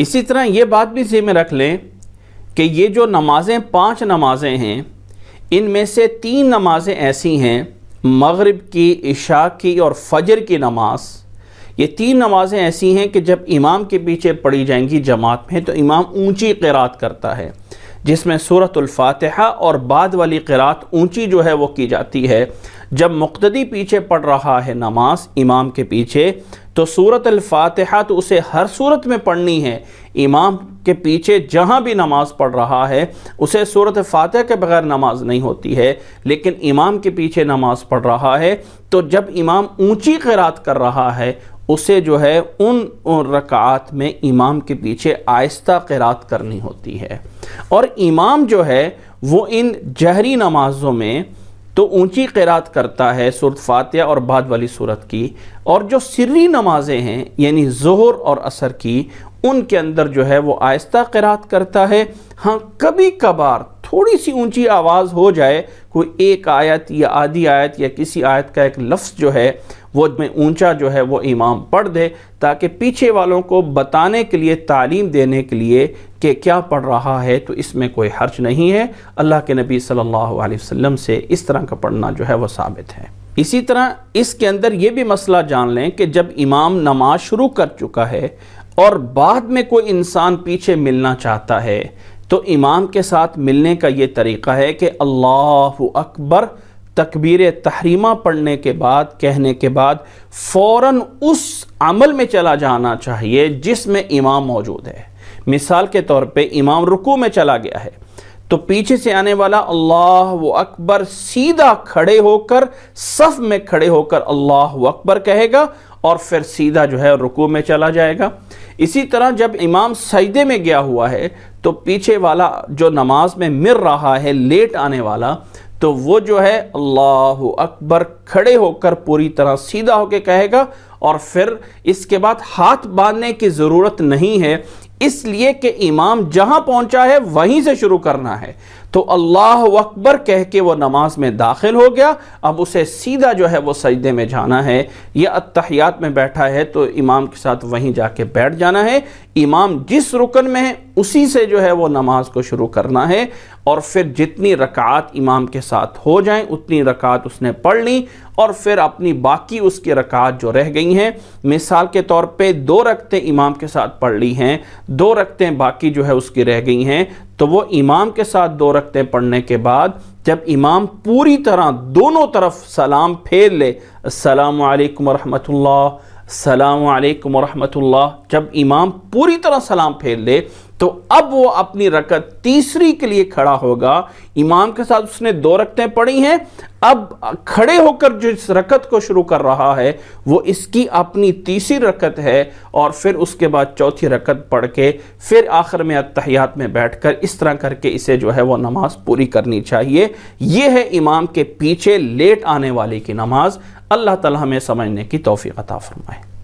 इसी तरह ये बात भी जी में रख लें कि ये जो नमाज़ें पांच नमाज़ें हैं इनमें से तीन नमाज़ें ऐसी हैं मगरिब की इशा की और फजर की नमाज़ ये तीन नमाज़ें ऐसी हैं कि जब इमाम के पीछे पढ़ी जाएंगी जमात में तो इमाम ऊंची क़रात करता है जिसमें सूरतुल्फातहा और बाद वाली क़रात ऊंची जो है वो की जाती है जब मुख्तदी पीछे पढ़ रहा है नमाज इमाम के पीछे तो सूरत अल-फातिहा तो उसे हर सूरत में पढ़नी है इमाम के पीछे जहाँ भी नमाज़ पढ़ रहा है उसे सूरत फातह के बगैर नमाज नहीं होती है लेकिन इमाम के पीछे नमाज पढ़ रहा है तो जब इमाम ऊंची क़रात कर रहा है उसे जो है उन, उन रकात में इमाम के पीछे आहिस्ता क़रात करनी होती है और इमाम जो है वो इन जहरी नमाज़ों में तो ऊंची क़रात करता है सूरत फातिहा और बाद वाली सूरत की और जो सिरी नमाजें हैं यानी जहर और असर की उनके अंदर जो है वो आहिस्ता क़रात करता है हाँ कभी कभार थोड़ी सी ऊंची आवाज़ हो जाए कोई एक आयत या आधी आयत या किसी आयत का एक लफ्ज़ जो है वो में ऊंचा जो है वो इमाम पढ़ दे ताकि पीछे वालों को बताने के लिए तालीम देने के लिए कि क्या पढ़ रहा है तो इसमें कोई हर्ज नहीं है अल्लाह के नबी सल्लल्लाहु अलैहि वसल्लम से इस तरह का पढ़ना जो है वो साबित है इसी तरह इसके अंदर ये भी मसला जान लें कि जब इमाम नमाज शुरू कर चुका है और बाद में कोई इंसान पीछे मिलना चाहता है तो इमाम के साथ मिलने का ये तरीक़ा है कि अल्लाह अकबर तकबीर तहरीमा पढ़ने के बाद कहने के बाद फ़ौर उस अमल में चला जाना चाहिए जिसमें इमाम मौजूद है मिसाल के तौर पे इमाम रुकू में चला गया है तो पीछे से आने वाला अल्लाह अकबर सीधा खड़े होकर सफ में खड़े होकर अल्लाह अकबर कहेगा और फिर सीधा जो है रुकू में चला जाएगा इसी तरह जब इमाम सजदे में गया हुआ है तो पीछे वाला जो नमाज में मिर रहा है लेट आने वाला तो वो जो है अल्लाह अकबर खड़े होकर पूरी तरह सीधा होकर कहेगा और फिर इसके बाद हाथ बांधने की ज़रूरत नहीं है इसलिए कि इमाम जहां पहुंचा है वहीं से शुरू करना है तो अल्लाह अकबर कह के वो नमाज में दाखिल हो गया अब उसे सीधा जो है वो सजदे में जाना है या अतहियात में बैठा है तो इमाम के साथ वहीं जाके बैठ जाना है इमाम जिस रुकन में है उसी से जो है वो नमाज को शुरू करना है और फिर जितनी रकात इमाम के साथ हो जाएं उतनी रकात उसने पढ़ ली और फिर अपनी बाकी उसकी रकात जो रह गई हैं मिसाल के तौर पे दो रकतें इमाम के साथ पढ़ ली हैं दो रकतें बाकी जो है उसकी रह गई हैं तो वो इमाम के साथ दो रकतें पढ़ने के बाद जब इमाम पूरी तरह दोनों तरफ सलाम फेर ले असलम वरहमल सलाम वरहमल जब इमाम पूरी तरह सलाम फेर ले तो अब वो अपनी रकत तीसरी के लिए खड़ा होगा इमाम के साथ उसने दो रकतें पढ़ी हैं अब खड़े होकर जो इस रकत को शुरू कर रहा है वो इसकी अपनी तीसरी रकत है और फिर उसके बाद चौथी रकत पढ़ के फिर आखिर में अतहयात में बैठकर इस तरह करके इसे जो है वो नमाज पूरी करनी चाहिए ये है इमाम के पीछे लेट आने वाले की नमाज अल्लाह तला हमें समझने की तोफ़ी अता फरमाए